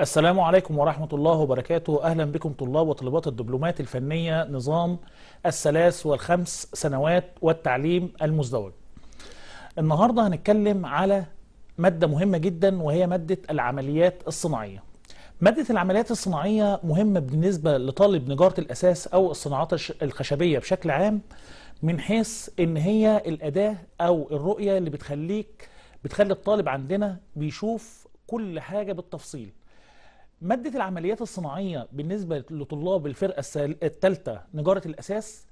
السلام عليكم ورحمة الله وبركاته أهلا بكم طلاب وطالبات الدبلومات الفنية نظام الثلاث والخمس سنوات والتعليم المزدوج النهاردة هنتكلم على مادة مهمة جدا وهي مادة العمليات الصناعية مادة العمليات الصناعية مهمة بالنسبة لطالب نجارة الأساس أو الصناعات الخشبية بشكل عام من حيث إن هي الأداة أو الرؤية اللي بتخليك بتخلي الطالب عندنا بيشوف كل حاجة بالتفصيل مادة العمليات الصناعية بالنسبة لطلاب الفرقة الثالثة نجارة الأساس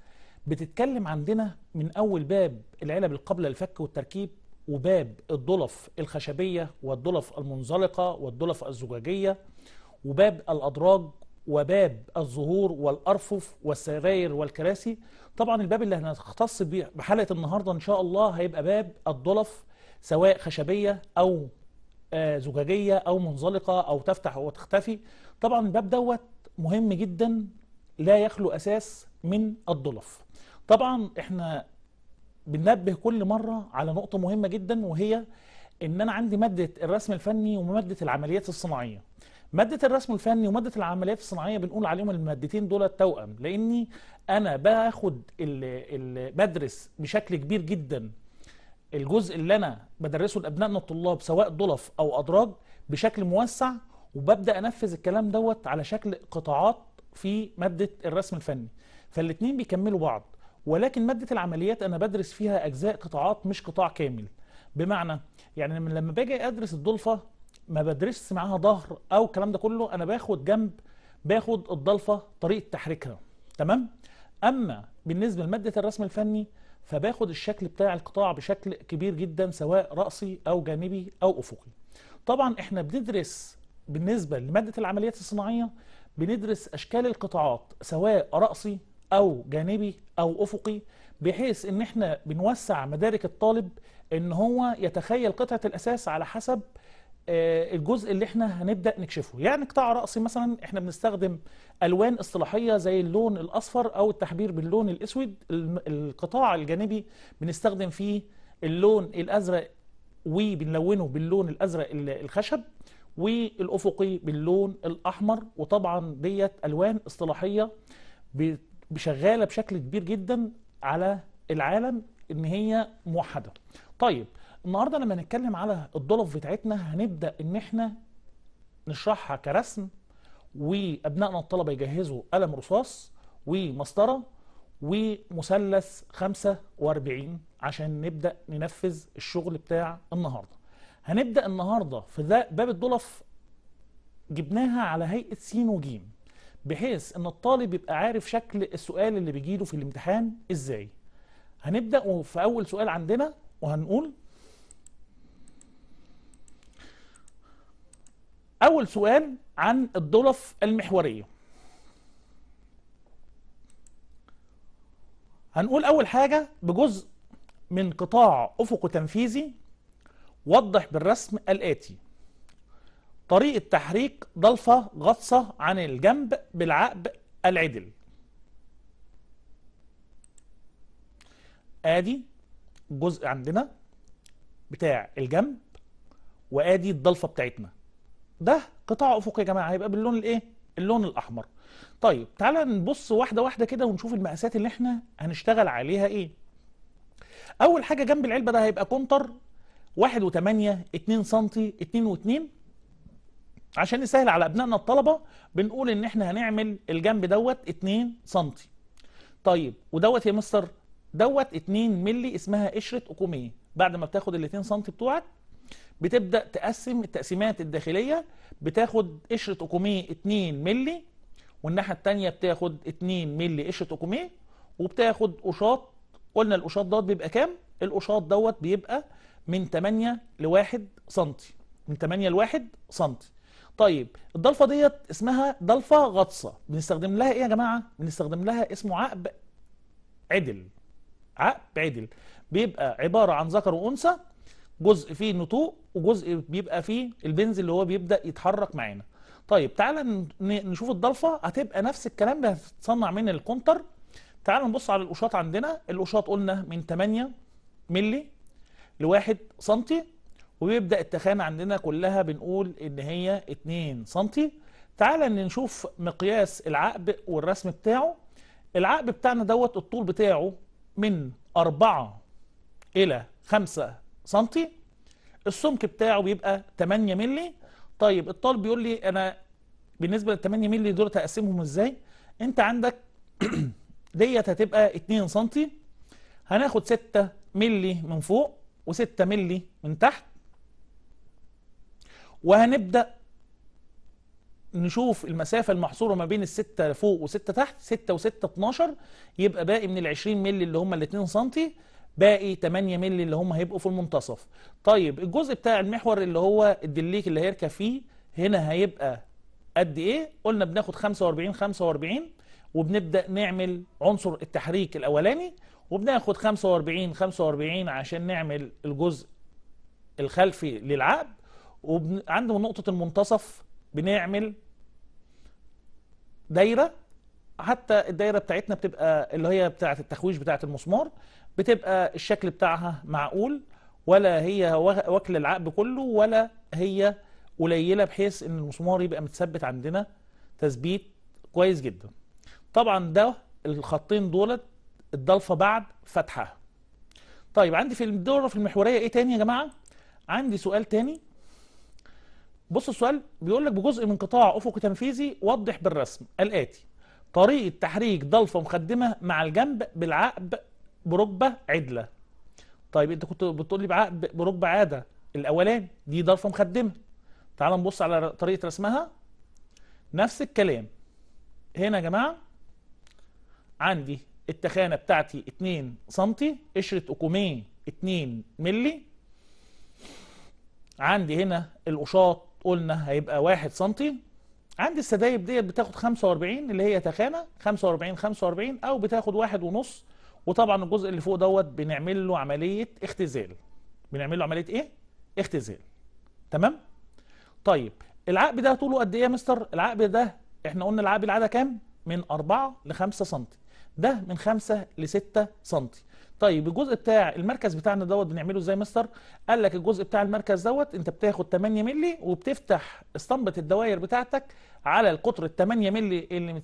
بتتكلم عندنا من أول باب العلب القابلة للفك والتركيب وباب الضلف الخشبية والضلف المنزلقة والضلف الزجاجية وباب الأدراج وباب الظهور والأرفف والسراير والكراسي طبعا الباب اللي هنختص بيه بحلقة النهاردة إن شاء الله هيبقى باب الضلف سواء خشبية أو آه، زجاجيه او منزلقه او تفتح وتختفي طبعا الباب دوت مهم جدا لا يخلو اساس من الضلف طبعا احنا بننبه كل مره على نقطه مهمه جدا وهي ان انا عندي ماده الرسم الفني وماده العمليات الصناعيه ماده الرسم الفني وماده العمليات الصناعيه بنقول عليهم المادتين دول توأم لاني انا باخد ال بدرس بشكل كبير جدا الجزء اللي انا بدرسه لابنائنا الطلاب سواء ضلف او ادراج بشكل موسع وببدا انفذ الكلام دوت على شكل قطاعات في ماده الرسم الفني فالاثنين بيكملوا بعض ولكن ماده العمليات انا بدرس فيها اجزاء قطاعات مش قطاع كامل بمعنى يعني لما باجي ادرس الضلفه ما بدرسش معاها ظهر او الكلام ده كله انا باخد جنب باخد الضلفه طريقه تحريكها تمام اما بالنسبه لماده الرسم الفني فباخد الشكل بتاع القطاع بشكل كبير جدا سواء رأسي أو جانبي أو أفقي طبعا احنا بندرس بالنسبة لمادة العمليات الصناعية بندرس أشكال القطاعات سواء رأسي أو جانبي أو أفقي بحيث ان احنا بنوسع مدارك الطالب ان هو يتخيل قطعة الأساس على حسب آه، الجزء اللي احنا هنبدا نكشفه يعني قطاع راسي مثلا احنا بنستخدم الوان اصطلاحيه زي اللون الاصفر او التحبير باللون الاسود القطاع الجانبي بنستخدم فيه اللون الازرق وبنلونه باللون الازرق الخشب والافقي باللون الاحمر وطبعا ديت الوان اصطلاحيه بشغاله بشكل كبير جدا على العالم ان هي موحده طيب النهارده لما نتكلم على الضلف بتاعتنا هنبدا ان احنا نشرحها كرسم وابنائنا الطلبه يجهزوا قلم رصاص ومسطره ومثلث 45 عشان نبدا ننفذ الشغل بتاع النهارده هنبدا النهارده في باب الضلف جبناها على هيئه س وج بحيث ان الطالب يبقى عارف شكل السؤال اللي بيجيله في الامتحان ازاي هنبدا في اول سؤال عندنا وهنقول اول سؤال عن الضلف المحوريه هنقول اول حاجه بجزء من قطاع افق تنفيذي وضح بالرسم الاتي طريقه تحريك ضلفه غطسه عن الجنب بالعقب العدل ادي جزء عندنا بتاع الجنب وادي الضلفه بتاعتنا ده قطاع افقي يا جماعه هيبقى باللون الايه اللون الاحمر طيب تعالى نبص واحده واحده كده ونشوف المقاسات اللي احنا هنشتغل عليها ايه اول حاجه جنب العلبه ده هيبقى كونتر 1 و8 2 سم 2 و2 عشان نسهل على ابنائنا الطلبه بنقول ان احنا هنعمل الجنب دوت 2 سم طيب ودوت يا مستر دوت 2 مللي اسمها قشره اكوميه بعد ما بتاخد ال 2 سم بتوعك بتبدا تقسم التقسيمات الداخليه بتاخد قشره اوكوميه 2 مللي والناحيه الثانيه بتاخد 2 مللي قشره اوكوميه وبتاخد قشاط قلنا القشاط دوت بيبقى كام القشاط دوت بيبقى من 8 ل 1 سم من 8 ل 1 سم طيب الضلفه ديت اسمها ضلفه غطسه بنستخدم لها ايه يا جماعه بنستخدم لها اسمه عقب عدل عقب عدل بيبقى عباره عن ذكر وانثى جزء فيه نطوء وجزء بيبقى فيه البنز اللي هو بيبدا يتحرك معانا طيب تعالى نشوف الضلفه هتبقى نفس الكلام هتتصنع من الكونتر تعالى نبص على القشاط عندنا القشاط قلنا من 8 مللي ل 1 سم وبيبدا التخانه عندنا كلها بنقول ان هي 2 سم تعالى نشوف مقياس العقب والرسم بتاعه العقب بتاعنا دوت الطول بتاعه من 4 الى 5 سنتي السمك بتاعه بيبقى 8 مللي طيب الطالب بيقول لي انا بالنسبه لل 8 مللي دول هقسمهم ازاي انت عندك ديت هتبقى 2 سنتي هناخد 6 مللي من فوق و6 مللي من تحت وهنبدا نشوف المسافه المحصوره ما بين ال6 فوق و6 تحت 6 و6 12 يبقى باقي من ال 20 مللي اللي هم ال 2 سنتي باقي 8 مللي اللي هم هيبقوا في المنتصف طيب الجزء بتاع المحور اللي هو الدليك اللي هيركب فيه هنا هيبقى قد ايه قلنا بناخد 45 45 وبنبدا نعمل عنصر التحريك الاولاني وبناخد 45 45 عشان نعمل الجزء الخلفي للعقب وعند نقطه المنتصف بنعمل دايره حتى الدايره بتاعتنا بتبقى اللي هي بتاعه التخويش بتاعه المسمار بتبقى الشكل بتاعها معقول ولا هي واكل العقب كله ولا هي قليله بحيث ان المسمار يبقى متثبت عندنا تثبيت كويس جدا طبعا ده الخطين دولت الضلفه بعد فتحه طيب عندي في الدوره في المحوريه ايه تاني يا جماعه عندي سؤال تاني بص السؤال بيقول لك بجزء من قطاع افق تنفيذي وضح بالرسم الاتي طريقه تحريك ضلفه مخدمه مع الجنب بالعقب بركبه عدله طيب انت كنت بتقول لي بركبه عاده الاولاني دي ظرف مخدمه تعال نبص على طريقه رسمها نفس الكلام هنا يا جماعه عندي التخانه بتاعتي 2 سم قشره اوكوميه 2 مللي عندي هنا القشاط قلنا هيبقى 1 سم عندي السدايب ديت بتاخد 45 اللي هي تخانه 45 45 او بتاخد 1.5 ونص وطبعا الجزء اللي فوق دوت بنعمل له عمليه اختزال بنعمل له عمليه ايه اختزال تمام طيب العقب ده طوله قد ايه يا مستر العقب ده احنا قلنا العقب العاده كام من 4 ل 5 سم ده من 5 ل 6 سم طيب الجزء بتاع المركز بتاعنا دوت بنعمله ازاي يا مستر قال لك الجزء بتاع المركز دوت انت بتاخد 8 مللي وبتفتح اسطمبه الدوائر بتاعتك على القطر ال 8 مللي اللي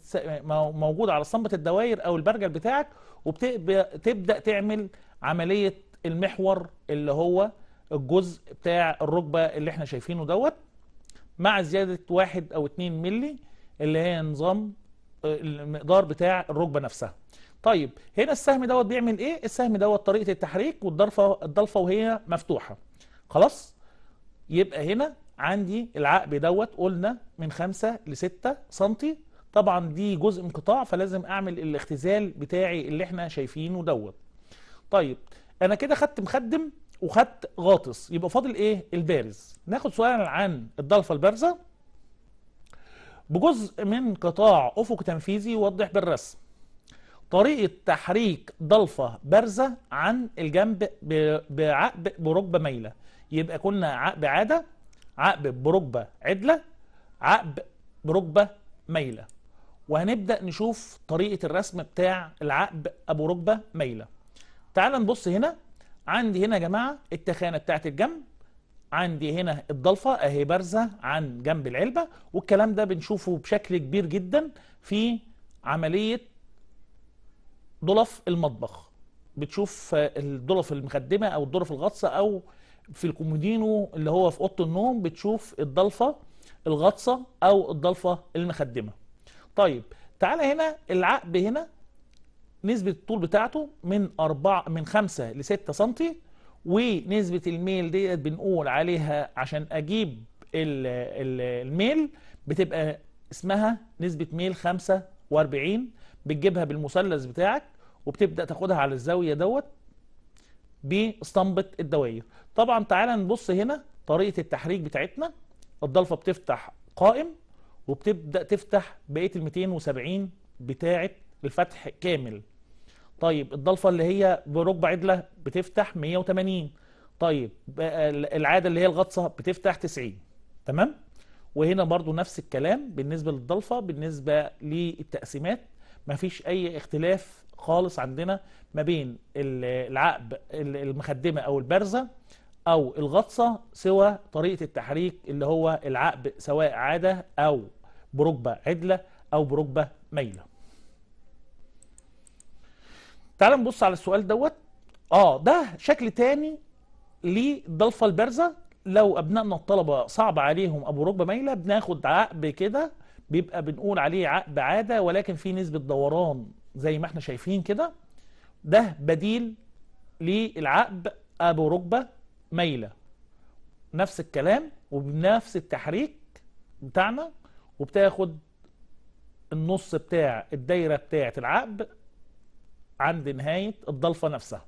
موجود على صمبه الدوائر او البرجل بتاعك وبتبدا تعمل عمليه المحور اللي هو الجزء بتاع الركبه اللي احنا شايفينه دوت مع زياده واحد او 2 مللي اللي هي نظام آه، المقدار بتاع الركبه نفسها طيب هنا السهم دوت بيعمل ايه السهم دوت طريقه التحريك والضلفه الضلفه وهي مفتوحه خلاص يبقى هنا عندي العقب دوت قلنا من 5 ل 6 سم طبعا دي جزء انقطاع فلازم اعمل الاختزال بتاعي اللي احنا شايفينه دوت طيب انا كده خدت مخدم وخدت غاطس يبقى فاضل ايه البارز ناخد سؤال عن الضلفه البارزه بجزء من قطاع افق تنفيذي يوضح بالرسم طريقه تحريك ضلفه بارزه عن الجنب بعقب بركبه مايله يبقى كنا عقب عاده عقب بركبة عدلة عقب بركبة مايلة وهنبدأ نشوف طريقة الرسم بتاع العقب أبو ركبة مايلة تعال نبص هنا عندي هنا يا جماعة التخانة بتاعت الجنب عندي هنا الضلفة اهي بارزة عن جنب العلبة والكلام ده بنشوفه بشكل كبير جدا في عملية ضلف المطبخ بتشوف الضلف المخدمة او الضلف الغطسة او في الكومودينو اللي هو في اوضه النوم بتشوف الضلفه الغطسه او الضلفه المخدمه طيب تعالى هنا العقب هنا نسبه الطول بتاعته من 4 من 5 ل 6 سم ونسبه الميل ديت بنقول عليها عشان اجيب الميل بتبقى اسمها نسبه ميل 45 بتجيبها بالمثلث بتاعك وبتبدا تاخدها على الزاويه دوت باسطمبه الدوائر طبعا تعالى نبص هنا طريقه التحريك بتاعتنا الضلفه بتفتح قائم وبتبدا تفتح بقيه ال 270 بتاعه الفتح كامل طيب الضلفه اللي هي بركبه عدله بتفتح 180 طيب العاده اللي هي الغطسه بتفتح 90 تمام وهنا برضو نفس الكلام بالنسبه للضلفه بالنسبه للتقسيمات مفيش اي اختلاف خالص عندنا ما بين العقب المخدمه او البارزه او الغطسه سوى طريقه التحريك اللي هو العقب سواء عاده او بركبه عدله او بركبه مايله تعال نبص على السؤال دوت اه ده شكل تاني للضلفه البارزه لو ابنائنا الطلبه صعب عليهم ابو ركبه مايله بناخد عقب كده بيبقى بنقول عليه عقد عادة ولكن في نسبة دوران زي ما احنا شايفين كده ده بديل للعقد أبو ركبة ميلة نفس الكلام وبنفس التحريك بتاعنا وبتاخد النص بتاع الدايرة بتاعة العقب عند نهاية الضلفة نفسها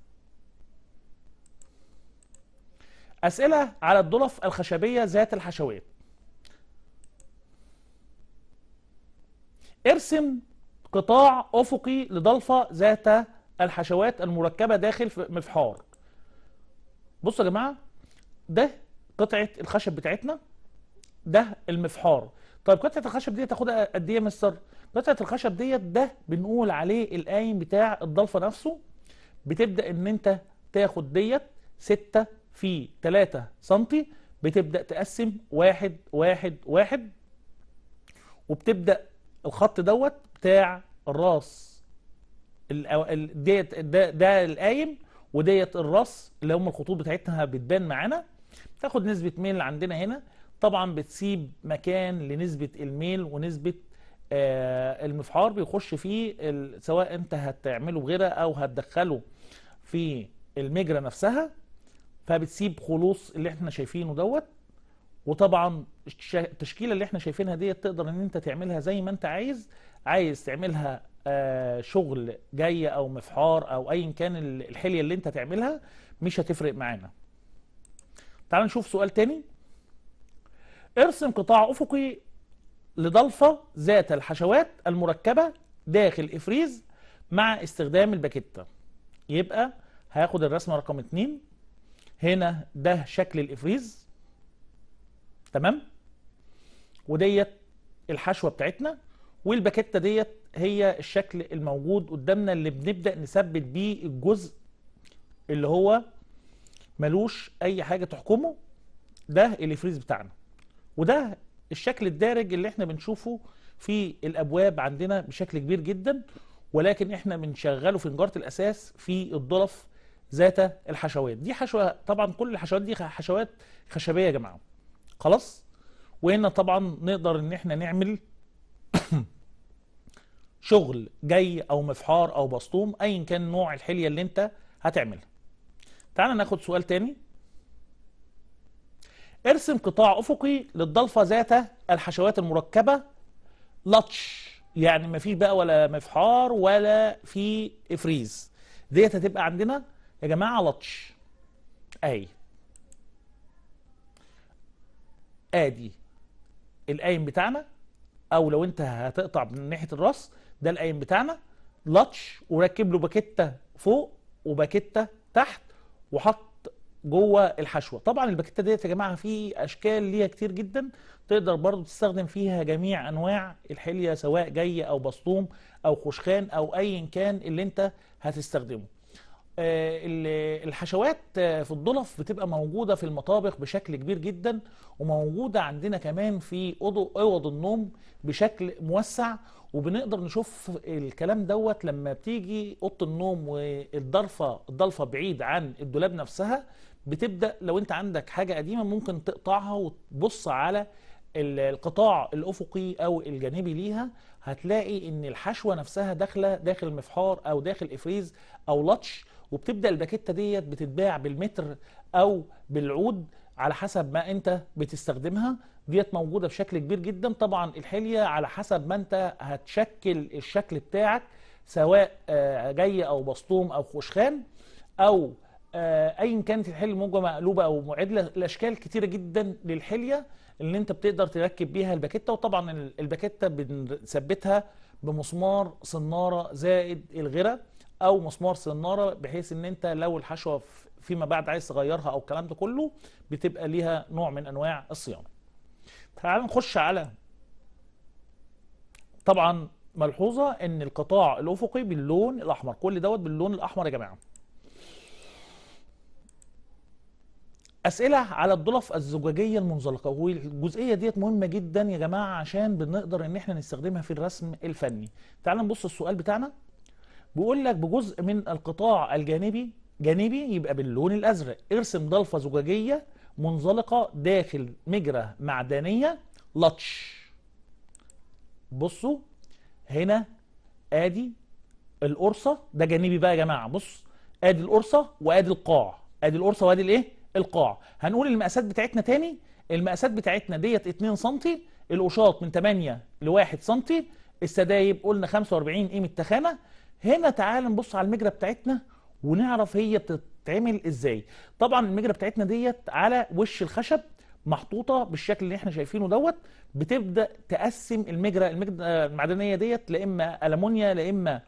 أسئلة على الضلف الخشبية ذات الحشوات ارسم قطاع أفقي لضلفة ذات الحشوات المركبة داخل مفحار بصوا يا جماعة ده قطعة الخشب بتاعتنا ده المفحار طيب قطعة الخشب دي تاخدها قد ايه يا مستر؟ قطعة الخشب ديت ده بنقول عليه القايم بتاع الضلفة نفسه بتبدأ ان انت تاخد ديت 6 في 3 سم بتبدأ تقسم واحد واحد واحد وبتبدأ الخط دوت بتاع الراس ديت ده, القايم وديت الراس اللي هم الخطوط بتاعتها بتبان معانا تاخد نسبة ميل عندنا هنا طبعا بتسيب مكان لنسبة الميل ونسبة آه المفحار بيخش فيه سواء انت هتعمله غيره او هتدخله في المجرى نفسها فبتسيب خلوص اللي احنا شايفينه دوت وطبعا التشكيله اللي احنا شايفينها ديت تقدر ان انت تعملها زي ما انت عايز عايز تعملها آه، شغل جايه او مفحار او ايا كان الحليه اللي انت تعملها مش هتفرق معانا تعال نشوف سؤال تاني ارسم قطاع افقي لضلفه ذات الحشوات المركبه داخل افريز مع استخدام الباكيته يبقى هاخد الرسمه رقم 2 هنا ده شكل الافريز تمام وديت الحشوه بتاعتنا والباكيته ديت هي الشكل الموجود قدامنا اللي بنبدا نثبت بيه الجزء اللي هو ملوش اي حاجه تحكمه ده الفريز بتاعنا وده الشكل الدارج اللي احنا بنشوفه في الابواب عندنا بشكل كبير جدا ولكن احنا بنشغله في نجاره الاساس في الضلف ذات الحشوات دي حشوه طبعا كل الحشوات دي حشوات خشبيه يا جماعه خلاص وهنا طبعا نقدر ان احنا نعمل شغل جاي او مفحار او بسطوم ايا كان نوع الحليه اللي انت هتعملها تعال ناخد سؤال تاني ارسم قطاع افقي للضلفه ذات الحشوات المركبه لطش يعني ما فيش بقى ولا مفحار ولا في افريز ديت هتبقى عندنا يا جماعه لطش اهي ادي القايم بتاعنا او لو انت هتقطع من ناحيه الراس ده القايم بتاعنا لطش وركب له باكيته فوق وباكيته تحت وحط جوه الحشوه طبعا الباكيته ديت يا جماعه في اشكال ليها كتير جدا تقدر برضو تستخدم فيها جميع انواع الحليه سواء جايه او بسطوم او خشخان او ايا كان اللي انت هتستخدمه آه، الحشوات آه، في الضلف بتبقى موجودة في المطابخ بشكل كبير جدا وموجودة عندنا كمان في أوض النوم بشكل موسع وبنقدر نشوف الكلام دوت لما بتيجي أوضة النوم والضرفة الضلفة بعيد عن الدولاب نفسها بتبدأ لو أنت عندك حاجة قديمة ممكن تقطعها وتبص على القطاع الأفقي أو الجانبي ليها هتلاقي إن الحشوة نفسها داخلة داخل مفحار أو داخل إفريز أو لطش وبتبدا الباكيته ديت بتتباع بالمتر او بالعود على حسب ما انت بتستخدمها ديت موجوده بشكل كبير جدا طبعا الحليه على حسب ما انت هتشكل الشكل بتاعك سواء آه، جاي او بسطوم او خوشخان او آه، ايا كانت الحليه موجه مقلوبه او معدله الاشكال كتيره جدا للحليه اللي انت بتقدر تركب بيها الباكيته وطبعا الباكيته بنثبتها بمسمار صناره زائد الغره او مسمار سناره بحيث ان انت لو الحشوه فيما بعد عايز تغيرها او الكلام ده كله بتبقى ليها نوع من انواع الصيانه تعال نخش على طبعا ملحوظه ان القطاع الافقي باللون الاحمر كل دوت باللون الاحمر يا جماعه اسئله على الضلف الزجاجيه المنزلقه والجزئيه ديت مهمه جدا يا جماعه عشان بنقدر ان احنا نستخدمها في الرسم الفني تعال نبص السؤال بتاعنا بيقول لك بجزء من القطاع الجانبي جانبي يبقى باللون الأزرق ارسم ضلفة زجاجية منزلقة داخل مجرى معدنية لطش بصوا هنا ادي القرصة ده جانبي بقى يا جماعة بص ادي القرصة وادي القاع ادي القرصة وادي الايه القاع هنقول المقاسات بتاعتنا تاني المقاسات بتاعتنا ديت 2 سم القشاط من 8 ل 1 سم السدايب قلنا 45 قيمة تخانة هنا تعال نبص على المجرة بتاعتنا ونعرف هي بتتعمل ازاي طبعا المجرة بتاعتنا ديت على وش الخشب محطوطة بالشكل اللي احنا شايفينه دوت بتبدأ تقسم المجرة المعدنية ديت لا اما ألمونيا لا اما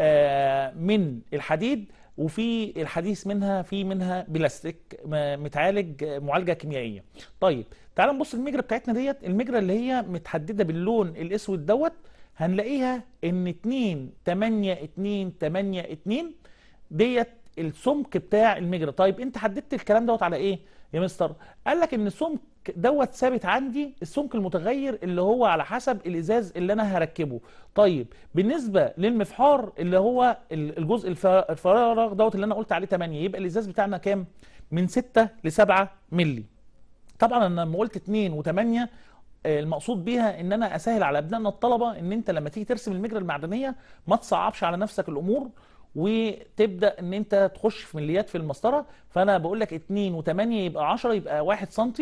آه، من الحديد وفي الحديث منها في منها بلاستيك متعالج معالجه كيميائيه. طيب تعال نبص المجره بتاعتنا ديت المجره اللي هي متحدده باللون الاسود دوت هنلاقيها ان 2 8 2 8 2 ديت السمك بتاع المجرى طيب انت حددت الكلام دوت على ايه يا مستر قال لك ان السمك دوت ثابت عندي السمك المتغير اللي هو على حسب الازاز اللي انا هركبه طيب بالنسبه للمفحار اللي هو الجزء الفراغ دوت اللي انا قلت عليه 8 يبقى الازاز بتاعنا كام من 6 ل 7 مللي طبعا انا لما قلت 2 و8 المقصود بيها ان انا اسهل على ابنائنا الطلبه ان انت لما تيجي ترسم المجرى المعدنيه ما تصعبش على نفسك الامور وتبدا ان انت تخش في مليات في المسطره فانا بقول لك 2 و8 يبقى 10 يبقى 1 سم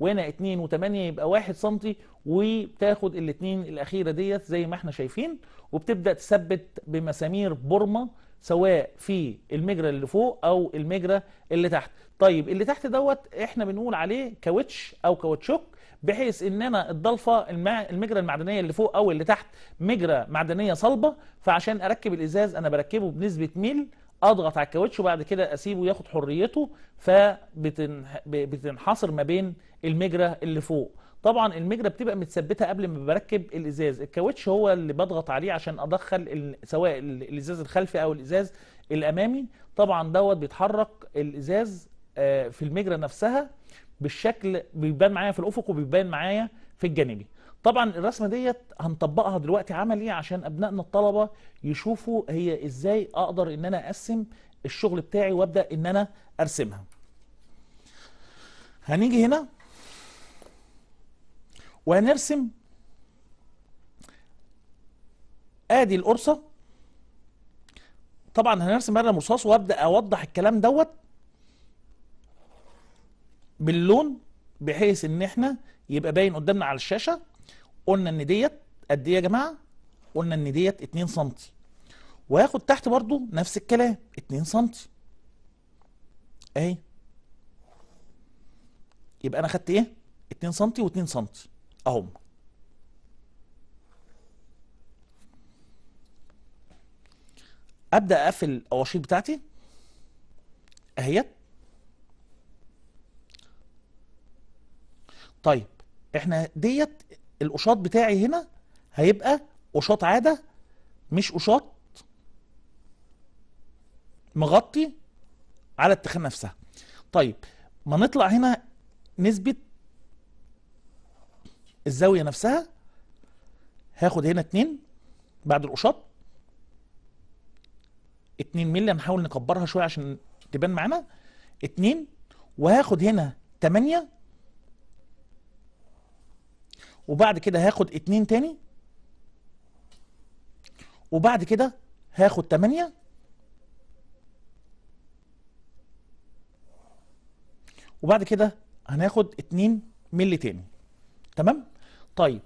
وهنا 2 و8 يبقى 1 سم وبتاخد الاثنين الاخيره ديت زي ما احنا شايفين وبتبدا تثبت بمسامير بورما سواء في المجرى اللي فوق او المجرى اللي تحت طيب اللي تحت دوت احنا بنقول عليه كاوتش او كاوتشوك بحيث ان انا الضلفه المجرى المعدنيه اللي فوق او اللي تحت مجرى معدنيه صلبه فعشان اركب الازاز انا بركبه بنسبه ميل اضغط على الكاوتش وبعد كده اسيبه ياخد حريته فبتنحصر ما بين المجرى اللي فوق طبعا المجرى بتبقى متثبته قبل ما بركب الازاز الكاوتش هو اللي بضغط عليه عشان ادخل سواء الازاز الخلفي او الازاز الامامي طبعا دوت بيتحرك الازاز آه، في المجرى نفسها بالشكل بيبان معايا في الافق وبيبان معايا في الجانبي طبعا الرسمه ديت هنطبقها دلوقتي عملي عشان ابنائنا الطلبه يشوفوا هي ازاي اقدر ان انا اقسم الشغل بتاعي وابدا ان انا ارسمها هنيجي هنا وهنرسم ادي القرصه طبعا هنرسم مرة رصاص وابدا اوضح الكلام دوت باللون بحيث ان احنا يبقى باين قدامنا على الشاشه قلنا ان ديت قد ايه يا جماعه قلنا ان ديت 2 سم وهاخد تحت برضو نفس الكلام 2 سم اهي يبقى انا خدت ايه 2 سم و2 سم اهم ابدا اقفل الاواشيط بتاعتي اهيت طيب احنا ديت القشاط بتاعي هنا هيبقى قشاط عاده مش قشاط مغطي على التخان نفسها طيب ما نطلع هنا نسبه الزاويه نفسها هاخد هنا 2 بعد القشاط 2 مللي هنحاول نكبرها شويه عشان تبان معانا 2 وهاخد هنا 8 وبعد كده هاخد اتنين تاني وبعد كده هاخد تمانية وبعد كده هناخد اتنين ملي تاني تمام طيب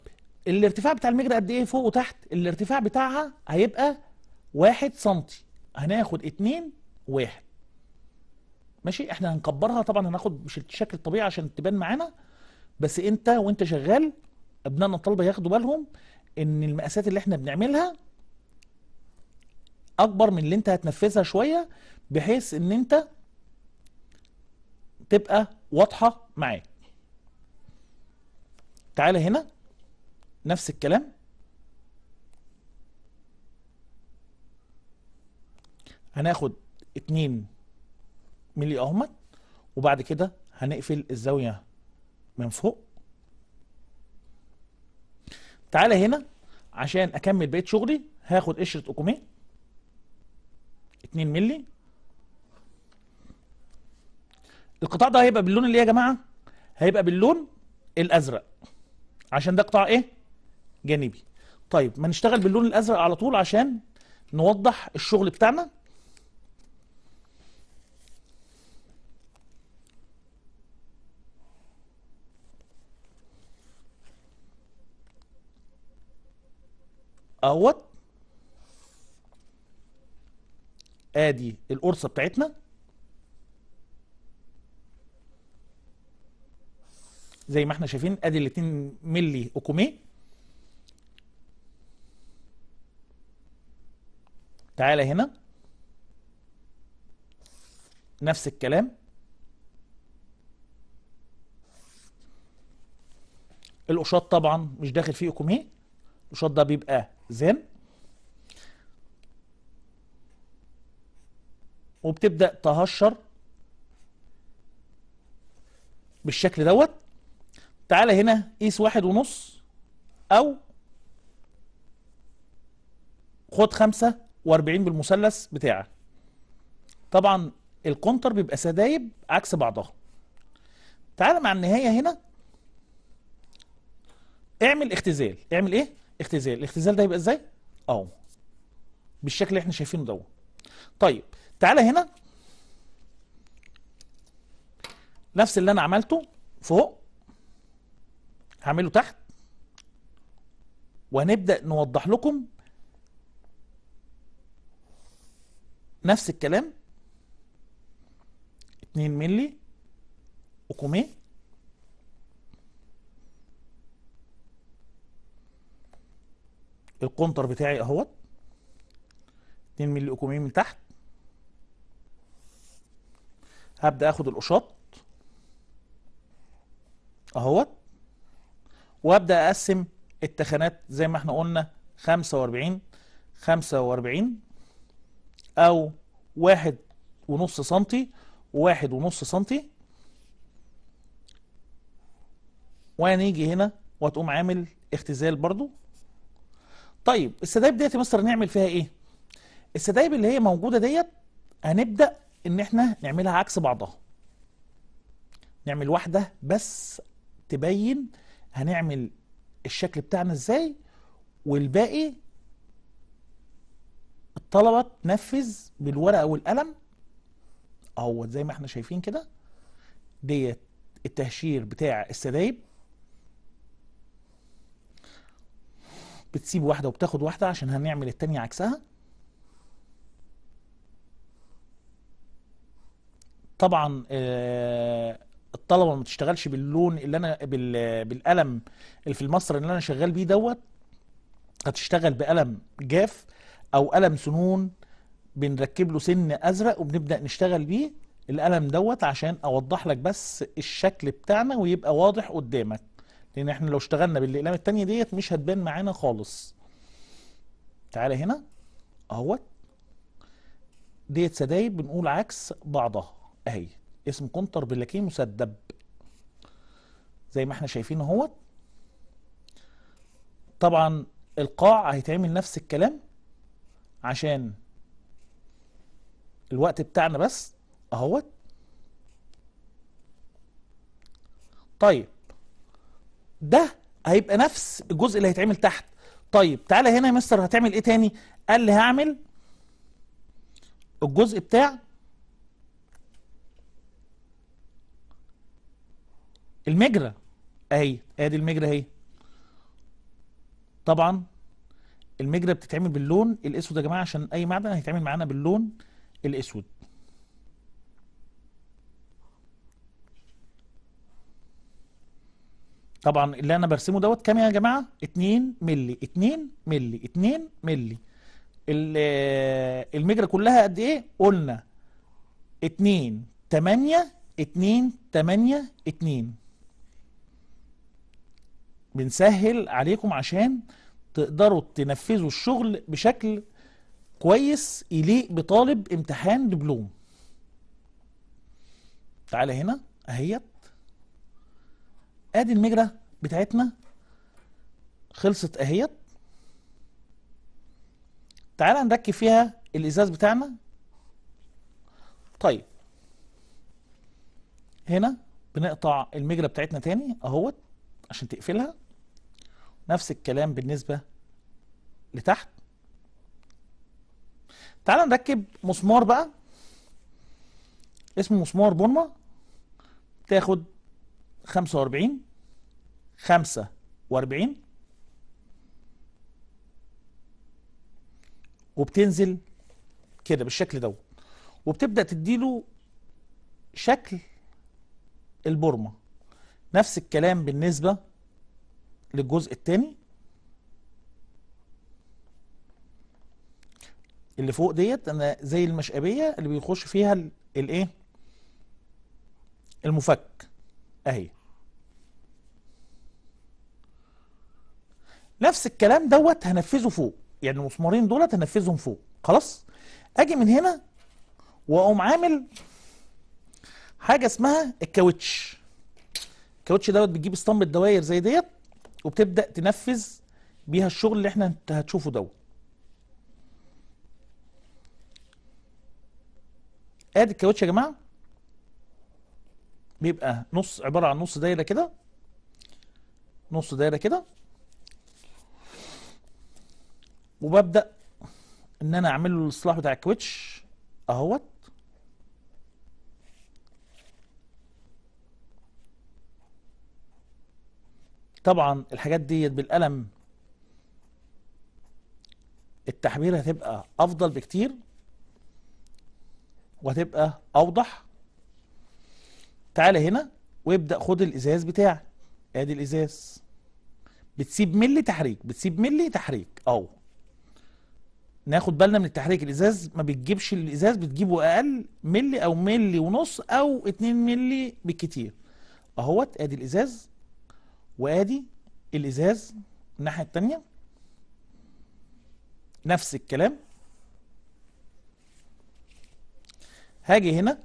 الارتفاع بتاع المجرى قد ايه فوق وتحت الارتفاع بتاعها هيبقى واحد سنتي هناخد اتنين واحد ماشي احنا هنكبرها طبعا هناخد مش الشكل الطبيعي عشان تبان معانا بس انت وانت شغال ابنائنا الطلبه ياخدوا بالهم ان المقاسات اللي احنا بنعملها اكبر من اللي انت هتنفذها شويه بحيث ان انت تبقى واضحه معاه تعالى هنا نفس الكلام هناخد 2 ملي اهمت وبعد كده هنقفل الزاويه من فوق تعالى هنا عشان اكمل بقيه شغلي هاخد قشره اوكومي 2 مللي القطاع ده هيبقى باللون اللي ايه يا جماعه هيبقى باللون الازرق عشان ده قطاع ايه جانبي طيب ما نشتغل باللون الازرق على طول عشان نوضح الشغل بتاعنا اهوت ادي القرصه بتاعتنا زي ما احنا شايفين ادي ال 2 مللي اوكومي تعالى هنا نفس الكلام القشاط طبعا مش داخل فيه اوكومي القشاط ده بيبقى زين وبتبدأ تهشر بالشكل دوت تعالى هنا قيس واحد ونص أو خد خمسة واربعين بالمثلث بتاعك طبعا الكونتر بيبقى سدايب عكس بعضها تعالى مع النهاية هنا اعمل اختزال اعمل ايه اختزال الاختزال ده يبقى ازاي اهو بالشكل اللي احنا شايفينه ده طيب تعالى هنا نفس اللي انا عملته فوق هعمله تحت وهنبدا نوضح لكم نفس الكلام 2 مللي وكوميه القنطر بتاعي اهوت 2 مللي اوكومين من تحت هبدا اخد القشاط اهوت وابدا اقسم التخانات زي ما احنا قلنا 45 45 او واحد ونص سنتي واحد ونص سنتي وهنيجي هنا وهتقوم عامل اختزال برضو طيب السدايب ديت يا مستر نعمل فيها ايه السدايب اللي هي موجوده ديت هنبدا ان احنا نعملها عكس بعضها نعمل واحده بس تبين هنعمل الشكل بتاعنا ازاي والباقي الطلبه تنفذ بالورقه والقلم اهو زي ما احنا شايفين كده ديت التهشير بتاع السدايب بتسيب واحده وبتاخد واحده عشان هنعمل التانية عكسها طبعا آه، الطلبه ما بتشتغلش باللون اللي انا بالقلم اللي في المصر اللي انا شغال بيه دوت هتشتغل بقلم جاف او قلم سنون بنركب له سن ازرق وبنبدا نشتغل بيه القلم دوت عشان اوضح لك بس الشكل بتاعنا ويبقى واضح قدامك لان احنا لو اشتغلنا بالاقلام التانية ديت مش هتبان معانا خالص تعالى هنا اهوت ديت سدايب بنقول عكس بعضها اهي اسم كونتر بلاكيه مسدب زي ما احنا شايفين اهوت طبعا القاع هيتعمل نفس الكلام عشان الوقت بتاعنا بس اهوت طيب ده هيبقى نفس الجزء اللي هيتعمل تحت طيب تعالى هنا يا مستر هتعمل ايه تاني قال لي هعمل الجزء بتاع المجرى اهي ادي المجرى اهي طبعا المجرى بتتعمل باللون الاسود يا جماعه عشان اي معدن هيتعمل معانا باللون الاسود طبعا اللي انا برسمه دوت كام يا جماعه 2 مللي 2 مللي 2 مللي المجرى كلها قد ايه قلنا 2 8 2 8 2 بنسهل عليكم عشان تقدروا تنفذوا الشغل بشكل كويس يليق بطالب امتحان دبلوم تعالى هنا اهيت ادي المجرة بتاعتنا خلصت اهيت تعالى نركب فيها الازاز بتاعنا طيب هنا بنقطع المجرة بتاعتنا تاني اهوت عشان تقفلها نفس الكلام بالنسبة لتحت تعال نركب مسمار بقى اسمه مسمار بونما تاخد 45 45 وبتنزل كده بالشكل ده وبتبدا تديله شكل البرمة نفس الكلام بالنسبه للجزء الثاني اللي فوق ديت انا زي المشقبيه اللي بيخش فيها الايه المفك اهي نفس الكلام دوت هنفذه فوق يعني المسمارين دولت هنفذهم فوق خلاص اجي من هنا واقوم عامل حاجه اسمها الكاوتش الكاوتش دوت بتجيب اسطمبه دواير زي ديت وبتبدا تنفذ بيها الشغل اللي احنا هتشوفه دوت ادي الكاوتش يا جماعه بيبقى نص عباره عن نص دايره كده نص دايره كده وببدا ان انا اعمل له الاصلاح بتاع الكويتش اهوت طبعا الحاجات ديت بالقلم التحبير هتبقى افضل بكتير وهتبقى اوضح تعالى هنا وابدأ خد الازاز بتاعك ادي الازاز بتسيب ملي تحريك بتسيب ملي تحريك اهو ناخد بالنا من التحريك الازاز ما بتجيبش الازاز بتجيبه اقل ملي او ملي ونص او 2 ملي بالكتير اهوت ادي الازاز وادي الازاز الناحيه الثانيه نفس الكلام هاجي هنا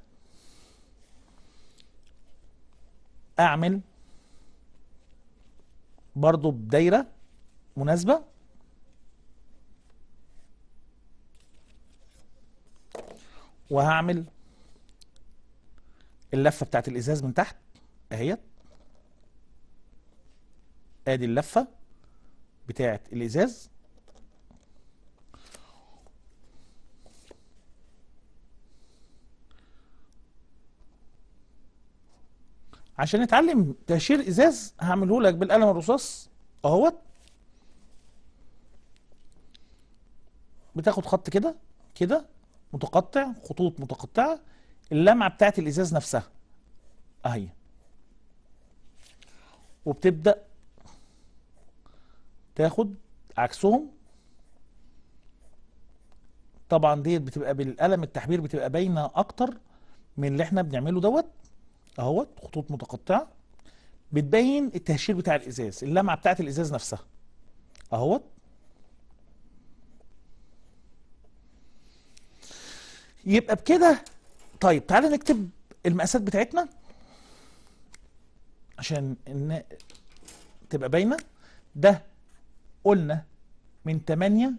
اعمل برضو بدايرة مناسبة وهعمل اللفة بتاعت الازاز من تحت اهيت ادي اللفة بتاعت الازاز عشان اتعلم تاشير ازاز هعمله لك بالقلم الرصاص اهوت بتاخد خط كده كده متقطع خطوط متقطعه اللمعه بتاعت الازاز نفسها اهي وبتبدا تاخد عكسهم طبعا ديت بتبقى بالقلم التحبير بتبقى باينه اكتر من اللي احنا بنعمله دوت اهوت خطوط متقطعه بتبين التهشير بتاع الازاز اللمعه بتاعه الازاز نفسها اهوت يبقى بكده طيب تعالى نكتب المقاسات بتاعتنا عشان ان تبقى باينه ده قلنا من 8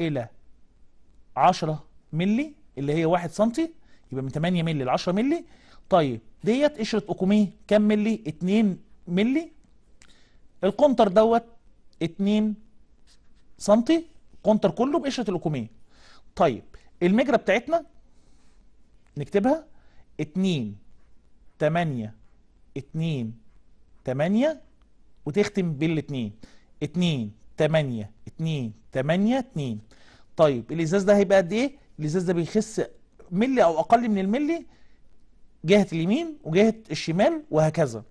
الى 10 مللي اللي هي 1 سنتي يبقى من 8 مللي ل 10 مللي طيب ديت قشره اوكومي كام مللي 2 مللي القنطر دوت 2 سم قنطر كله بقشره الاوكومي طيب المجرى بتاعتنا نكتبها 2 8 2 8 وتختم بالاثنين 2 8 2 8 2 طيب الازاز ده هيبقى قد ايه الازاز ده بيخس ملي او اقل من الملي جهه اليمين وجهه الشمال وهكذا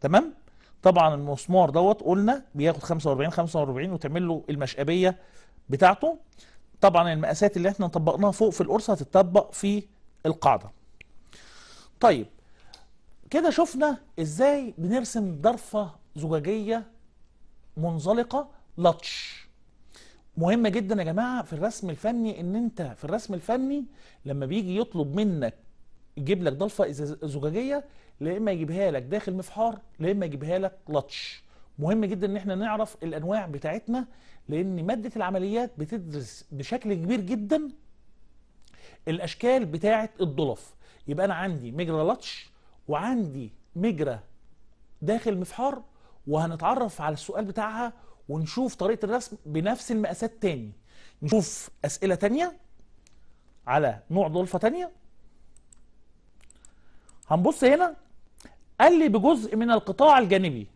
تمام طبعا المسمار دوت قلنا بياخد 45 45 وتعمل له المشقبيه بتاعته طبعا المقاسات اللي احنا طبقناها فوق في القرص هتطبق في القاعده طيب كده شفنا ازاي بنرسم ضرفه زجاجيه منزلقه لطش مهمه جدا يا جماعه في الرسم الفني ان انت في الرسم الفني لما بيجي يطلب منك يجيب لك ضلفه زجاجيه لا اما يجيبها لك داخل مفحار لا اما يجيبها لك لطش مهم جدا ان احنا نعرف الانواع بتاعتنا لان ماده العمليات بتدرس بشكل كبير جدا الاشكال بتاعه الضلف يبقى انا عندي مجرى لطش وعندي مجرى داخل مفحار وهنتعرف على السؤال بتاعها ونشوف طريقة الرسم بنفس المقاسات تاني نشوف أسئلة تانية على نوع ضلفة تانية هنبص هنا قال لي بجزء من القطاع الجانبي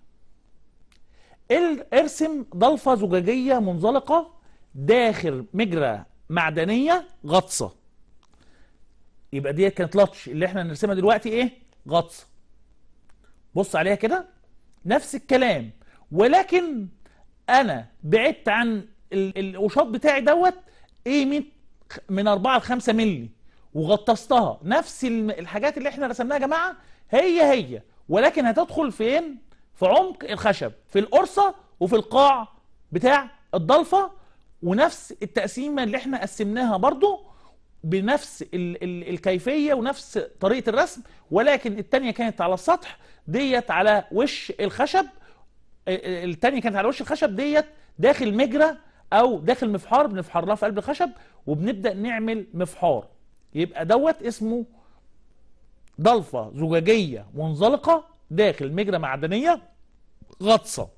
ارسم ضلفة زجاجية منزلقة داخل مجرى معدنية غطسة يبقى دي كانت لطش اللي احنا نرسمها دلوقتي ايه غطسة بص عليها كده نفس الكلام ولكن انا بعدت عن القشاط بتاعي دوت قيمه من 4 ل 5 مللي وغطستها نفس الحاجات اللي احنا رسمناها يا جماعه هي هي ولكن هتدخل فين في عمق الخشب في القرصه وفي القاع بتاع الضلفه ونفس التقسيمه اللي احنا قسمناها برضو بنفس ال ال الكيفيه ونفس طريقه الرسم ولكن الثانيه كانت على السطح ديت على وش الخشب الثانيه كانت على وش الخشب ديت داخل مجرى او داخل مفحار بنفحر لها في قلب الخشب وبنبدا نعمل مفحار يبقى دوت اسمه ضلفه زجاجيه منزلقه داخل مجرى معدنيه غطسه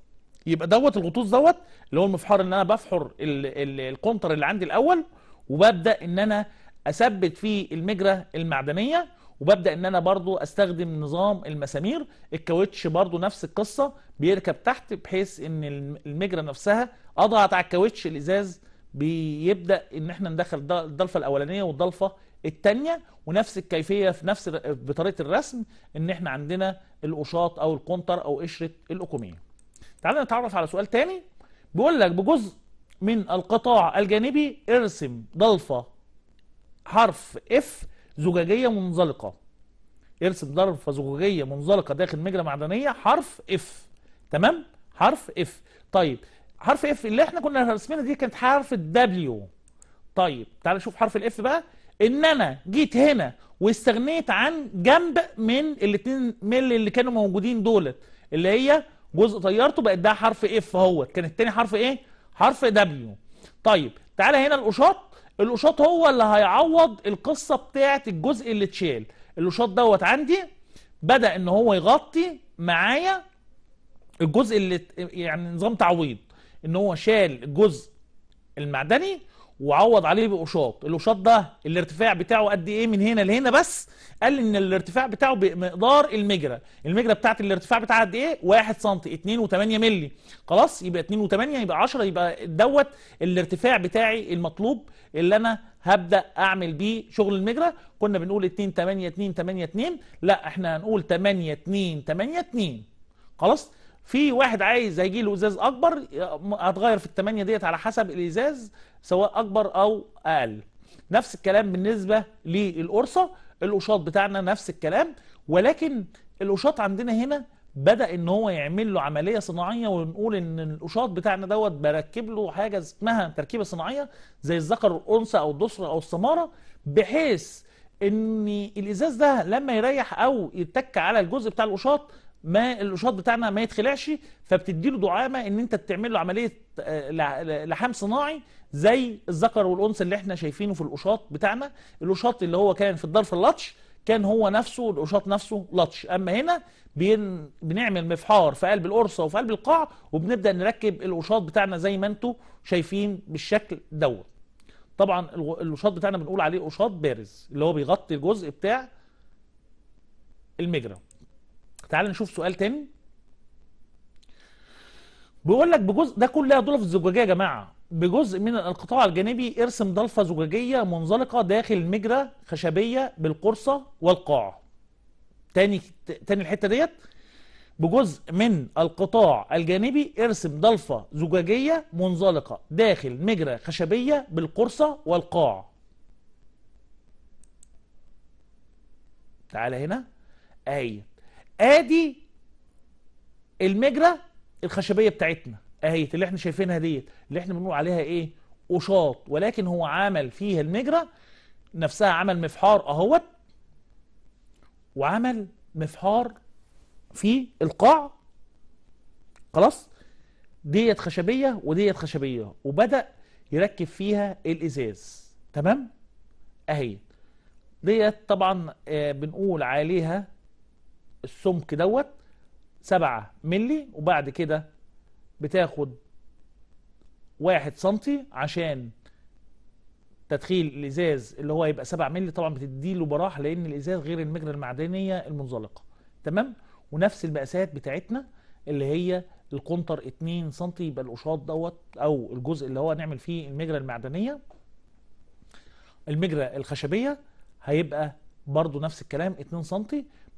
يبقى دوت الغطوس دوت اللي هو المفحار ان انا بفحر القنطر اللي عندي الاول وببدا ان انا اثبت فيه المجرى المعدنيه وببدا ان انا برضو استخدم نظام المسامير الكاوتش برضو نفس القصه بيركب تحت بحيث ان المجرى نفسها اضغط على الكاوتش الازاز بيبدا ان احنا ندخل الضلفه الاولانيه والضلفه الثانيه ونفس الكيفيه في نفس بطريقه الرسم ان احنا عندنا القشاط او القنطر او قشره الاكوميه تعالى نتعرف على سؤال ثاني بيقول لك بجزء من القطاع الجانبي ارسم ضلفه حرف اف زجاجية منزلقة ارسم ضربة زجاجية منزلقة داخل مجرى معدنية حرف اف تمام حرف اف طيب حرف اف اللي احنا كنا راسمينها دي كانت حرف الدبليو طيب تعال شوف حرف الاف بقى ان انا جيت هنا واستغنيت عن جنب من الاثنين مل اللي كانوا موجودين دولت اللي هي جزء طيارته بقت ده حرف اف اهوت كان التاني حرف ايه حرف دبليو طيب تعالى هنا القشاط القشاط هو اللي هيعوض القصه بتاعه الجزء اللي اتشال القشاط دوت عندي بدا ان هو يغطي معايا الجزء اللي يعني نظام تعويض ان هو شال الجزء المعدني وعوض عليه بقشاط القشاط ده الارتفاع بتاعه قد ايه من هنا لهنا بس قال ان الارتفاع بتاعه بمقدار المجرى المجرى بتاعت الارتفاع بتاعها قد ايه 1 سم 2.8 مللي خلاص يبقى 2.8 يبقى 10 يبقى دوت الارتفاع بتاعي المطلوب اللي انا هبدا اعمل بيه شغل المجرى كنا بنقول 2 8 2 8 2 لا احنا هنقول 8 2 8 2 خلاص في واحد عايز هيجي له ازاز اكبر هتغير في الثمانيه ديت على حسب الازاز سواء اكبر او اقل نفس الكلام بالنسبه للقرصه القشاط بتاعنا نفس الكلام ولكن القشاط عندنا هنا بدا ان هو يعمل له عمليه صناعيه ونقول ان القشاط بتاعنا دوت بركب له حاجه اسمها تركيبه صناعيه زي الذكر والانثى او الدسر او السماره بحيث ان الازاز ده لما يريح او يتك على الجزء بتاع القشاط ما الاشاط بتاعنا ما يتخلعش فبتدي له دعامه ان انت بتعمل له عمليه آه، لحام صناعي زي الذكر والانثى اللي احنا شايفينه في الاشاط بتاعنا الاشاط اللي هو كان في الظرف اللطش كان هو نفسه الاشاط نفسه لطش اما هنا بين بنعمل مفحار في قلب القرصه وفي قلب القاع وبنبدا نركب الاشاط بتاعنا زي ما انتم شايفين بالشكل دوت طبعا الاشاط بتاعنا بنقول عليه قشاط بارز اللي هو بيغطي الجزء بتاع المجرى تعال نشوف سؤال تاني بيقول لك بجزء ده كلها ضلف زجاجيه يا جماعه بجزء من القطاع الجانبي ارسم ضلفه زجاجيه منزلقه داخل مجرى خشبيه بالقرصه والقاع تاني تاني الحته ديت بجزء من القطاع الجانبي ارسم ضلفه زجاجيه منزلقه داخل مجرى خشبيه بالقرصه والقاع تعالى هنا اهي ادي المجرة الخشبية بتاعتنا اهي اللي احنا شايفينها ديت اللي احنا بنقول عليها ايه قشاط ولكن هو عمل فيها المجرة نفسها عمل مفحار اهوت وعمل مفحار في القاع خلاص ديت خشبية وديت خشبية وبدأ يركب فيها الإزاز تمام أهي ديت طبعا آه، بنقول عليها السمك دوت 7 مللي وبعد كده بتاخد 1 سنتي عشان تدخيل الازاز اللي هو يبقى 7 مللي طبعا بتديله براح لان الازاز غير المجرى المعدنيه المنزلقه تمام ونفس المقاسات بتاعتنا اللي هي الكونتر 2 سم يبقى القشاط دوت او الجزء اللي هو نعمل فيه المجرى المعدنيه المجرى الخشبيه هيبقى برضو نفس الكلام 2 سم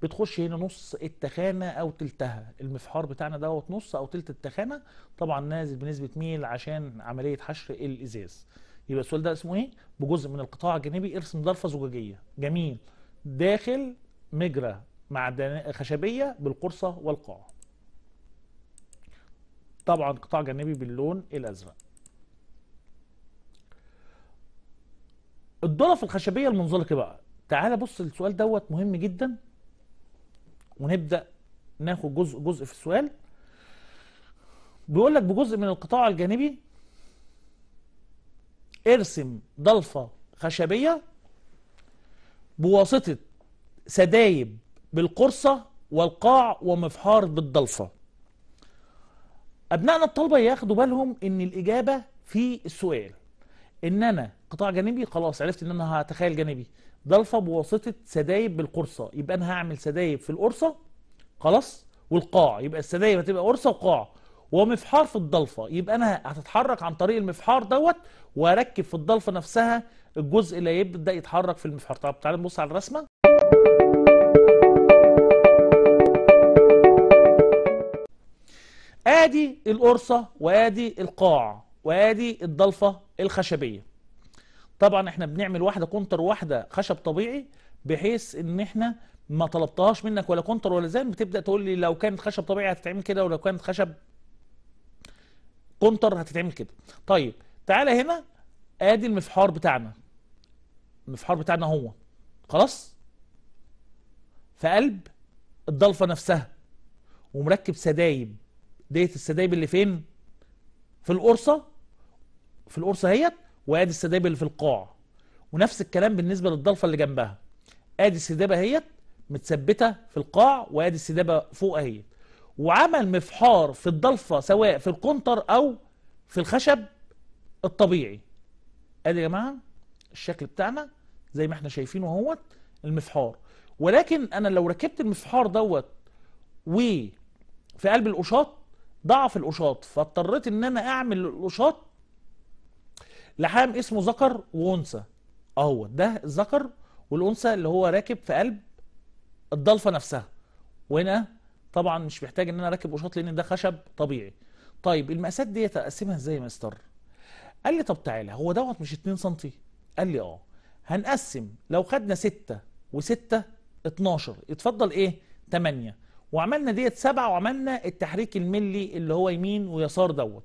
بتخش هنا نص التخانه او تلتها المفحار بتاعنا دوت نص او تلت التخانه طبعا نازل بنسبه ميل عشان عمليه حشر الازاز يبقى السؤال ده اسمه ايه بجزء من القطاع الجانبي ارسم ضرفه زجاجيه جميل داخل مجرى معدن خشبيه بالقرصه والقاع طبعا قطاع جانبي باللون الازرق الضرف الخشبيه المنزلقه بقى تعالى بص السؤال دوت مهم جدا ونبدا ناخد جزء جزء في السؤال بيقول لك بجزء من القطاع الجانبي ارسم ضلفه خشبيه بواسطه سدايب بالقرصه والقاع ومفحار بالضلفه ابنائنا الطلبه ياخدوا بالهم ان الاجابه في السؤال ان انا قطاع جانبي خلاص عرفت ان انا هتخيل جانبي ضلفه بواسطه سدايب بالقرصه يبقى انا هعمل سدايب في القرصه خلاص والقاع يبقى السدايب هتبقى قرصه وقاع ومفحار في الضلفه يبقى انا هتتحرك عن طريق المفحار دوت واركب في الضلفه نفسها الجزء اللي هيبدا يتحرك في المفحار طب تعالى نبص على الرسمه ادي القرصه وادي القاع وادي الضلفه الخشبيه طبعا احنا بنعمل واحده كونتر واحده خشب طبيعي بحيث ان احنا ما طلبتهاش منك ولا كونتر ولا زان بتبدا تقول لي لو كانت خشب طبيعي هتتعمل كده ولو كانت خشب كونتر هتتعمل كده طيب تعالى هنا ادي المفحار بتاعنا المفحار بتاعنا هو خلاص في قلب الضلفه نفسها ومركب سدايب ديت السدايب اللي فين في القرصه في القرصه هيت وادي السداب اللي في القاع ونفس الكلام بالنسبه للضلفه اللي جنبها ادي السدابه اهيت متثبته في القاع وادي السدابه فوق اهيت وعمل مفحار في الضلفه سواء في القنطر او في الخشب الطبيعي ادي يا جماعه الشكل بتاعنا زي ما احنا شايفينه اهوت المفحار ولكن انا لو ركبت المفحار دوت و في قلب القشاط ضعف القشاط فاضطريت ان انا اعمل القشاط لحام اسمه ذكر وانثى اهو ده الذكر والانثى اللي هو راكب في قلب الضلفه نفسها وهنا طبعا مش محتاج ان انا راكب قشاط لان ده خشب طبيعي طيب المقاسات ديت اقسمها ازاي يا مستر قال لي طب تعالى هو دوت مش 2 سم قال لي اه هنقسم لو خدنا 6 و6 12 اتفضل ايه 8 وعملنا ديت 7 وعملنا التحريك الملي اللي هو يمين ويسار دوت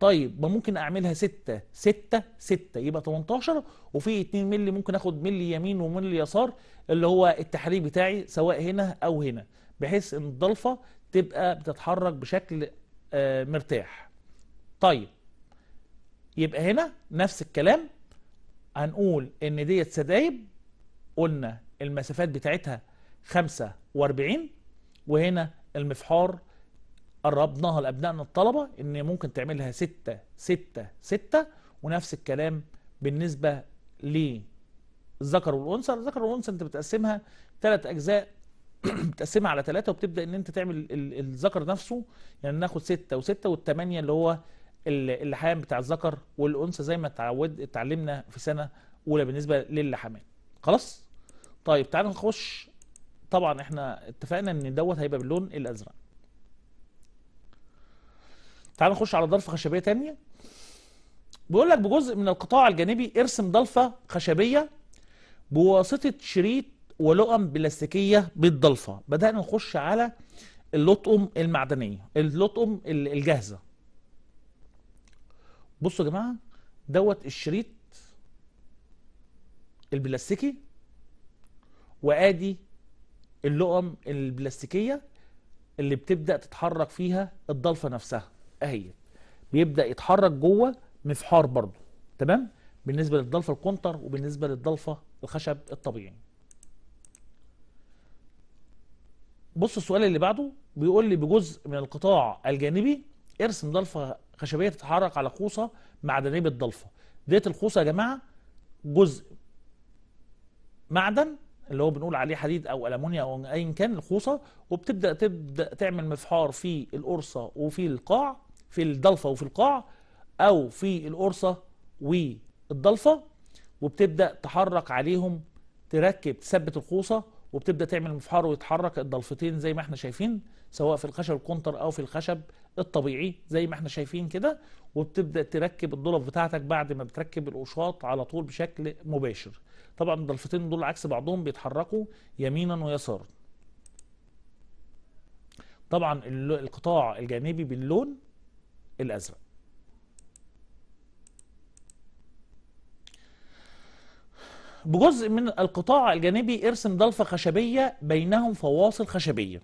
طيب ما ممكن اعملها 6 6 6 يبقى 18 وفي 2 مللي ممكن اخد مللي يمين ومللي يسار اللي هو التحريك بتاعي سواء هنا او هنا بحيث ان الضلفه تبقى بتتحرك بشكل آه، مرتاح طيب يبقى هنا نفس الكلام هنقول ان ديت سدايب قلنا المسافات بتاعتها 45 وهنا المفحار قربناها لابنائنا الطلبه ان ممكن تعملها 6 6 6 ونفس الكلام بالنسبه للذكر والانثى الذكر والانثى انت بتقسمها ثلاث اجزاء بتقسمها على ثلاثه وبتبدا ان انت تعمل الذكر نفسه يعني ناخد 6 و6 والثمانيه اللي هو اللحام بتاع الذكر والانثى زي ما اتعود اتعلمنا في سنه اولى بالنسبه للحامات خلاص طيب تعالى نخش طبعا احنا اتفقنا ان دوت هيبقى باللون الازرق تعال نخش على ضلفه خشبيه ثانيه بيقول لك بجزء من القطاع الجانبي ارسم ضلفه خشبيه بواسطه شريط ولؤم بلاستيكيه بالضلفه بدانا نخش على اللطقم المعدنيه اللطقم الجاهزه بصوا يا جماعه دوت الشريط البلاستيكي وادي اللقم البلاستيكيه اللي بتبدا تتحرك فيها الضلفه نفسها اهيت بيبدا يتحرك جوه مفحار برضه تمام بالنسبه للضلفه الكونتر وبالنسبه للضلفه الخشب الطبيعي بص السؤال اللي بعده بيقول لي بجزء من القطاع الجانبي ارسم ضلفه خشبيه تتحرك على قوسه معدنيه بالضلفه ديت القوسه يا جماعه جزء معدن اللي هو بنقول عليه حديد او المونيا او ايا كان القوصه وبتبدا تبدا تعمل مفحار في القرصه وفي القاع في الضلفة وفي القاع أو في القرصة والضلفة وبتبدأ تحرك عليهم تركب تثبت القوصة وبتبدأ تعمل مفحار ويتحرك الضلفتين زي ما احنا شايفين سواء في الخشب الكونتر أو في الخشب الطبيعي زي ما احنا شايفين كده وبتبدأ تركب الضلف بتاعتك بعد ما بتركب القشاط على طول بشكل مباشر طبعا الضلفتين دول عكس بعضهم بيتحركوا يمينا ويسارا طبعا القطاع الجانبي باللون الأزرق بجزء من القطاع الجانبي ارسم ضلفة خشبية بينهم فواصل خشبية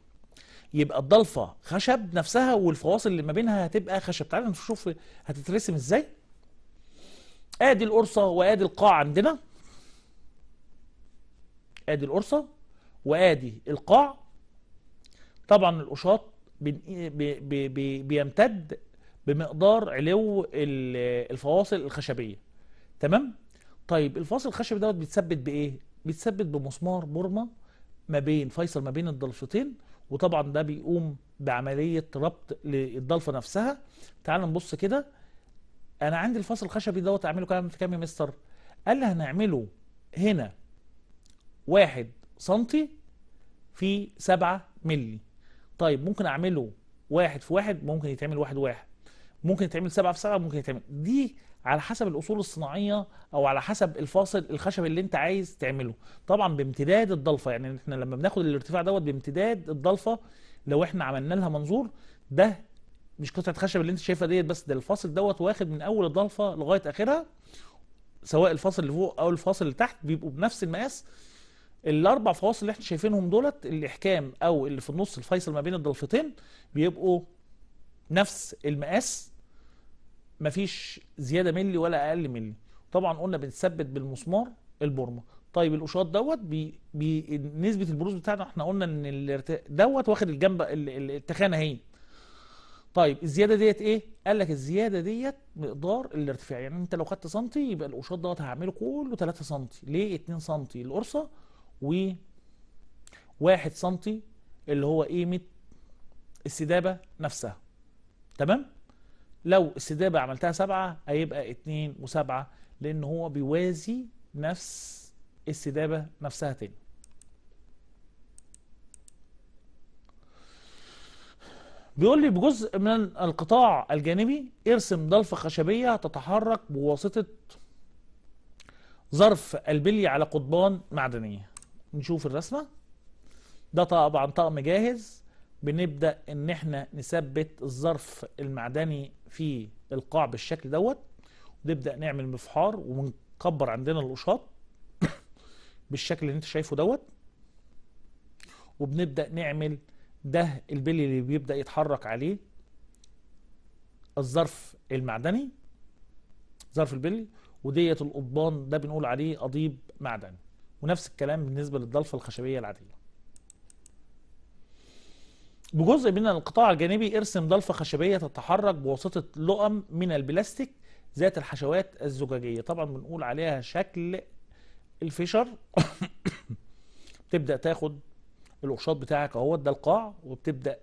يبقى الضلفة خشب نفسها والفواصل اللي ما بينها هتبقى خشب تعالى نشوف هتترسم ازاي ادي القرصة وادي القاع عندنا ادي القرصة وادي القاع طبعا القشاط بيمتد بمقدار علو الفواصل الخشبيه تمام طيب الفاصل الخشبي دوت بيتثبت بايه بيتثبت بمسمار مرمى ما بين فيصل ما بين الضلفتين وطبعا ده بيقوم بعمليه ربط للضلفه نفسها تعال نبص كده انا عندي الفاصل الخشبي دوت اعمله كام في كام يا مستر قال لي هنعمله هنا واحد سنتي في سبعة ملي طيب ممكن اعمله واحد في واحد ممكن يتعمل واحد واحد ممكن يتعمل سبعة في سبعة ممكن يتعمل دي على حسب الأصول الصناعية أو على حسب الفاصل الخشب اللي أنت عايز تعمله طبعا بامتداد الضلفة يعني احنا لما بناخد الارتفاع دوت بامتداد الضلفة لو احنا عملنا لها منظور ده مش قطعة خشب اللي أنت شايفها ديت بس ده الفاصل دوت واخد من أول الضلفة لغاية آخرها سواء الفاصل اللي فوق أو الفاصل اللي تحت بيبقوا بنفس المقاس الاربع فواصل اللي احنا شايفينهم دولت الاحكام او اللي في النص الفيصل ما بين الضلفتين بيبقوا نفس المقاس مفيش زياده ملي ولا اقل ملي طبعا قلنا بنثبت بالمسمار البورمه طيب القشاط دوت بي بي نسبه البروز بتاعنا احنا قلنا ان دوت واخد الجنب التخانه اهي طيب الزياده ديت ايه قال لك الزياده ديت مقدار الارتفاع يعني انت لو خدت سنتي يبقى القشاط دوت هعمله كله 3 سنتي ليه 2 سنتي القرصه و 1 سنتي اللي هو قيمه السدابه نفسها تمام لو السدابة عملتها سبعة هيبقى اتنين وسبعة لان هو بيوازي نفس السدابة نفسها تاني بيقول لي بجزء من القطاع الجانبي ارسم ضلفة خشبية تتحرك بواسطة ظرف البلي على قضبان معدنية نشوف الرسمة ده طبعا طقم جاهز بنبدأ ان احنا نثبت الظرف المعدني في القاع بالشكل دوت ونبدأ نعمل مفحار ونكبر عندنا القشاط بالشكل اللي انت شايفه دوت وبنبدأ نعمل ده البلي اللي بيبدأ يتحرك عليه الظرف المعدني ظرف البلي وديت القضبان ده بنقول عليه قضيب معدني ونفس الكلام بالنسبة للضلفة الخشبية العادية بجزء من القطاع الجانبي ارسم ضلفة خشبية تتحرك بواسطة لؤم من البلاستيك ذات الحشوات الزجاجية طبعا بنقول عليها شكل الفيشر تبدأ تاخد القرشاط بتاعك اهوت ده القاع وبتبدأ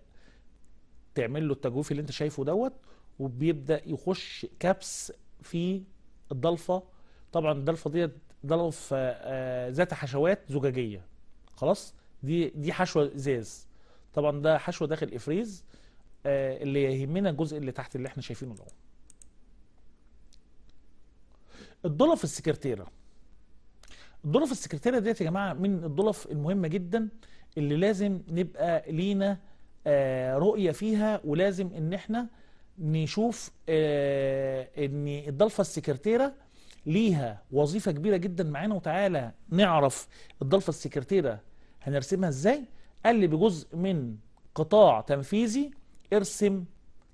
تعمل له التجويف اللي انت شايفه دوت وبيبدأ يخش كبس في الضلفة طبعا الضلفة ديت ضلف آه، آه، ذات حشوات زجاجية خلاص دي دي حشوة ازاز طبعا ده حشو داخل افريز آه اللي يهمنا الجزء اللي تحت اللي احنا شايفينه ده الدلف السكرتيره الدلف السكرتيره ديت يا جماعه من الدلف المهمه جدا اللي لازم نبقى لينا آه رؤيه فيها ولازم ان احنا نشوف آه ان الدلفه السكرتيره ليها وظيفه كبيره جدا معانا وتعالى نعرف الدلفه السكرتيره هنرسمها ازاي قال لي بجزء من قطاع تنفيذي ارسم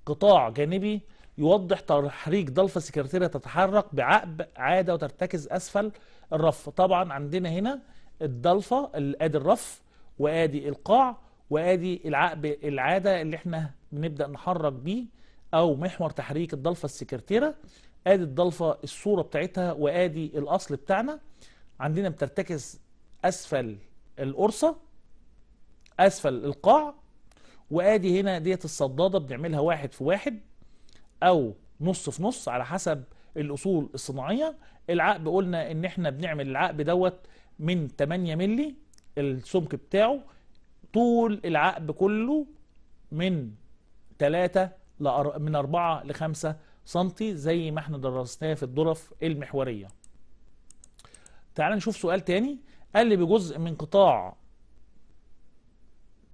قطاع جانبي يوضح تحريك ضلفة سكرتيرة تتحرك بعقب عادة وترتكز أسفل الرف طبعا عندنا هنا الضلفة ادي الرف وادي القاع وادي العقب العادة اللي احنا بنبدأ نحرك بيه أو محور تحريك الضلفة السكرتيرة ادي الضلفة الصورة بتاعتها وادي الأصل بتاعنا عندنا بترتكز أسفل القرصة اسفل القاع وادي هنا ديت الصداده بنعملها واحد في واحد او نص في نص على حسب الاصول الصناعيه العقب قلنا ان احنا بنعمل العقب دوت من 8 مللي السمك بتاعه طول العقب كله من 3 ل من 4 ل 5 سنتي زي ما احنا درسناه في الظرف المحوريه تعال نشوف سؤال تاني قال لي بجزء من قطاع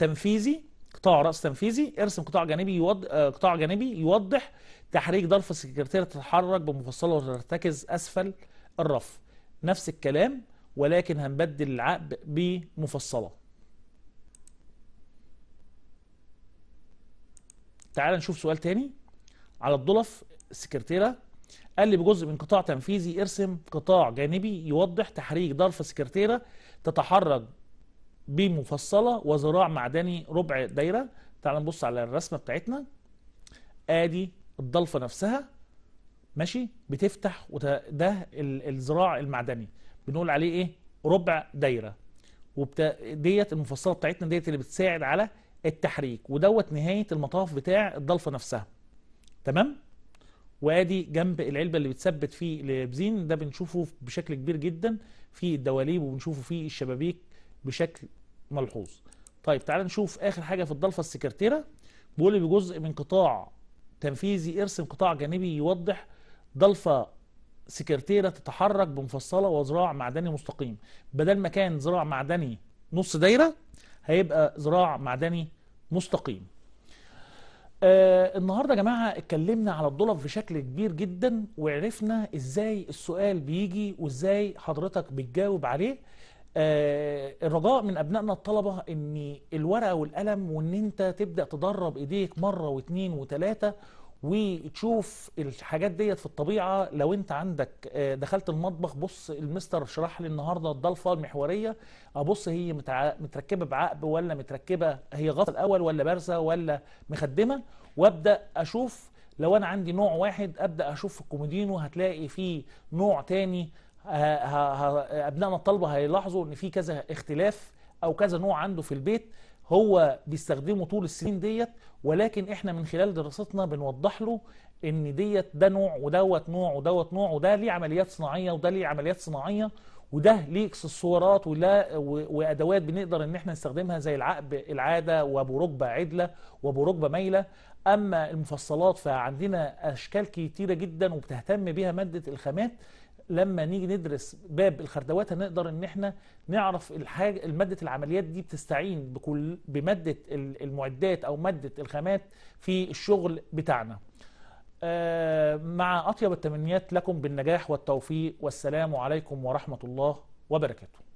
تنفيذي قطاع رأس تنفيذي ارسم قطاع جانبي يوض... آه، قطاع جانبي يوضح تحريك ظرف السكرتيرة تتحرك بمفصلة وترتكز أسفل الرف نفس الكلام ولكن هنبدل العقب بمفصلة تعال نشوف سؤال تاني على الضلف السكرتيرة قال لي بجزء من قطاع تنفيذي ارسم قطاع جانبي يوضح تحريك ظرف السكرتيرة تتحرك بمفصله وزراع معدني ربع دايره تعال نبص على الرسمه بتاعتنا ادي الضلفه نفسها ماشي بتفتح وده الزراع المعدني بنقول عليه ايه ربع دايره وبت... ديت المفصله بتاعتنا ديت اللي بتساعد على التحريك ودوت نهايه المطاف بتاع الضلفه نفسها تمام وادي جنب العلبه اللي بتثبت فيه البزين ده بنشوفه بشكل كبير جدا في الدواليب وبنشوفه في الشبابيك بشكل ملحوظ طيب تعال نشوف اخر حاجه في الضلفه السكرتيره بيقول بجزء من قطاع تنفيذي ارسم قطاع جانبي يوضح ضلفه سكرتيره تتحرك بمفصله وزراع معدني مستقيم بدل ما كان زراع معدني نص دايره هيبقى زراع معدني مستقيم آه النهارده يا جماعه اتكلمنا على الضلف بشكل كبير جدا وعرفنا ازاي السؤال بيجي وازاي حضرتك بتجاوب عليه آه، الرجاء من أبنائنا الطلبة أن الورقة والقلم وأن أنت تبدأ تدرب إيديك مرة واثنين وثلاثة وتشوف الحاجات ديت في الطبيعه لو انت عندك آه، دخلت المطبخ بص المستر شرح لي النهارده الضلفه المحوريه ابص آه، هي متركبه بعقب ولا متركبه هي غطا الاول ولا بارزه ولا مخدمه وابدا اشوف لو انا عندي نوع واحد ابدا اشوف في الكومودينو هتلاقي فيه نوع تاني ابنائنا الطلبه هيلاحظوا ان في كذا اختلاف او كذا نوع عنده في البيت هو بيستخدمه طول السنين ديت ولكن احنا من خلال دراستنا بنوضح له ان ديت ده نوع ودوت نوع ودوت نوع وده ليه عمليات صناعيه وده ليه عمليات صناعيه وده ليه اكسسوارات ولا وادوات بنقدر ان احنا نستخدمها زي العقب العاده وابو ركبه عدله وابو ركبه مايله اما المفصلات فعندنا اشكال كتيره جدا وبتهتم بها ماده الخامات لما نيجي ندرس باب الخردوات هنقدر ان احنا نعرف الحاجه الماده العمليات دي بتستعين بكل بماده المعدات او ماده الخامات في الشغل بتاعنا آه، مع اطيب التمنيات لكم بالنجاح والتوفيق والسلام عليكم ورحمه الله وبركاته